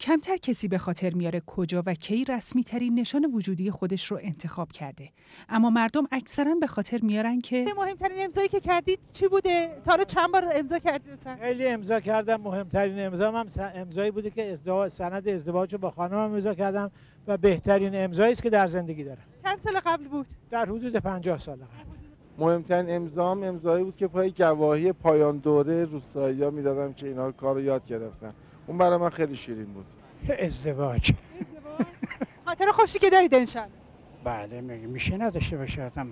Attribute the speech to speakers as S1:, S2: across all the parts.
S1: کمتر کسی به خاطر میاره کجا و کی رسمی ترین نشان وجودی خودش رو انتخاب کرده اما مردم اکثرا به خاطر میارن که مهمترین امضایی که کردید چی بوده تا رو چند بار امضا کردید خیلی امضا کردم مهمترین امضا هم امضایی بوده که ازدواج سند ازدواج رو با خانمم امضا کردم و بهترین امضایی است که در زندگی دارم چند سال قبل بود در حدود 50 سال قبل مهمترین امضام امضایی بود که پای گواهی پایان دوره روساییا میدادم که اینا کارو یاد گرفتن اون برای من خیلی شیرین بود ازدواج خاطر خوشی که دارید انشالله بله میگه میشه نداشته باشه آدم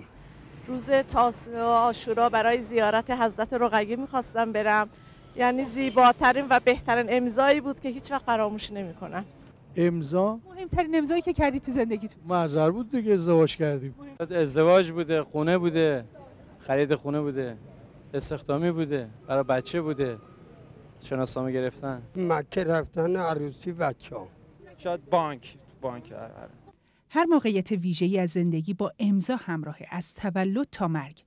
S1: روز تاسوعا آشورا برای زیارت حضرت رقیه میخواستم برم یعنی زیباترین و بهترین امضایی بود که هیچ وقت فراموش نمیکنم امضا مهمترین امضایی که کردی تو تو معذر بود دیگه ازدواج کردیم ازدواج بوده خونه بوده خرید خونه بوده استخدامی بوده برای بچه بوده شناسنامه گرفتن مکه رفتن عروسی بچه شاید بانک بانک هر, آره. هر موقعیت ویژه‌ای از زندگی با امضا همراهه از تولد تا مرگ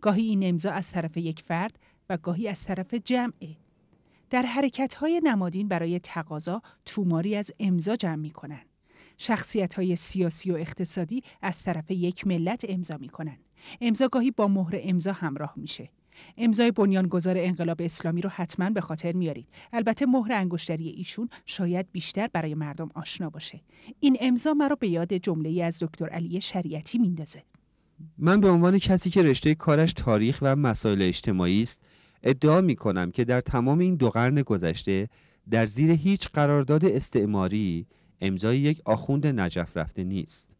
S1: گاهی این امضا از طرف یک فرد و گاهی از طرف جمعه در های نمادین برای تقاضا توماری از امضا جمع می‌کنند شخصیت های سیاسی و اقتصادی از طرف یک ملت امضا می کنند. امضا گاهی با مهر امضا همراه میشه. امضای بنیانگذار انقلاب اسلامی رو حتما به خاطر میارید البته مهر انگشتری ایشون شاید بیشتر برای مردم آشنا باشه این امضا مرا به یاد جمله از دکتر علی شریعتی میندازه من به عنوان کسی که رشته کارش تاریخ و مسائل اجتماعی است ادعا می کنم که در تمام این دو قرن گذشته در زیر هیچ قرارداد استعماری امضای یک آخوند نجف رفته نیست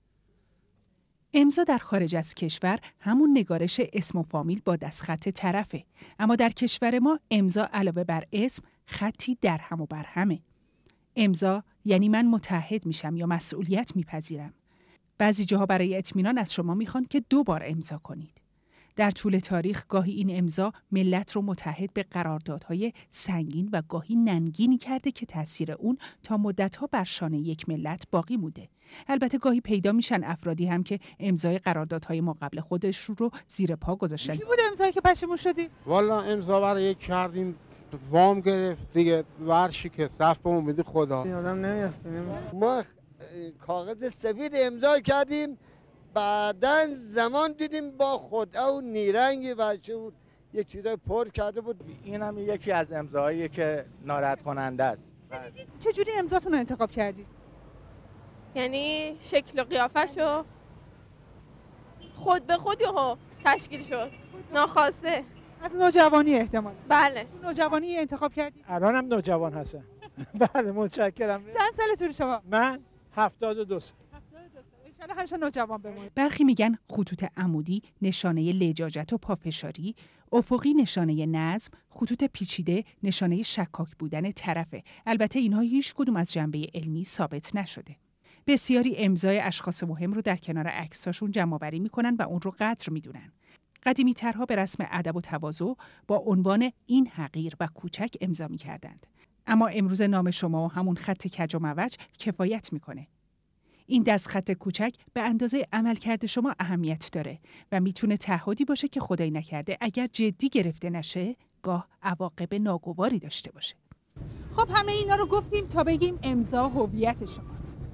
S1: امضا در خارج از کشور همون نگارش اسم و فامیل با دستخط طرفه اما در کشور ما امضا علاوه بر اسم خطی در هم و بر همه امضا یعنی من متحد میشم یا مسئولیت میپذیرم بعضی جاها برای اطمینان از شما میخوان که دو بار امضا کنید در طول تاریخ گاهی این امضا ملت رو متحد به قراردادهای سنگین و گاهی ننگینی کرده که تاثیر اون تا مدتها بر شانه یک ملت باقی موده البته گاهی پیدا میشن افرادی هم که امضای قراردادهای ما قبل خودش رو زیر پا گذاشتن کی بود امضایی که پشیمون شدی والا امضا برای یک کردیم وام گرفت دیگه ورشی که صف به امید خدا آدم نمیستیم ما کاغذ سفید امضا کردیم بعدا زمان دیدیم با خود او نیرنگ وچه بود یه چیزای پر کرده بود این هم یکی از امضاهایی که ناراحت کننده است چجوری امضاتون رو انتخاب کردید یعنی شکل و قیافش رو خود به خود یهو تشکیل شد ناخواسته از نوجوانی احتمال بله نوجوانی انتخاب کردید الانم نوجوان هستم بله متشکرم چند سالتون شما من هفتاد و دو برخی میگن خطوط عمودی نشانه لجاجت و پافشاری افقی نشانه نظم خطوط پیچیده نشانه شکاک بودن طرفه البته اینها هیچ کدوم از جنبه علمی ثابت نشده بسیاری امضای اشخاص مهم رو در کنار عکساشون جمعآوری میکنن و اون رو قدر میدونن قدیمی ترها به رسم ادب و تواضع با عنوان این حقیر و کوچک امضا میکردند اما امروز نام شما و همون خط کج و موج کفایت میکنه این دست خط کوچک به اندازه عملکرد شما اهمیت داره و میتونه تعهدی باشه که خدای نکرده اگر جدی گرفته نشه گاه عواقب ناگواری داشته باشه خب همه اینا رو گفتیم تا بگیم امضا هویت شماست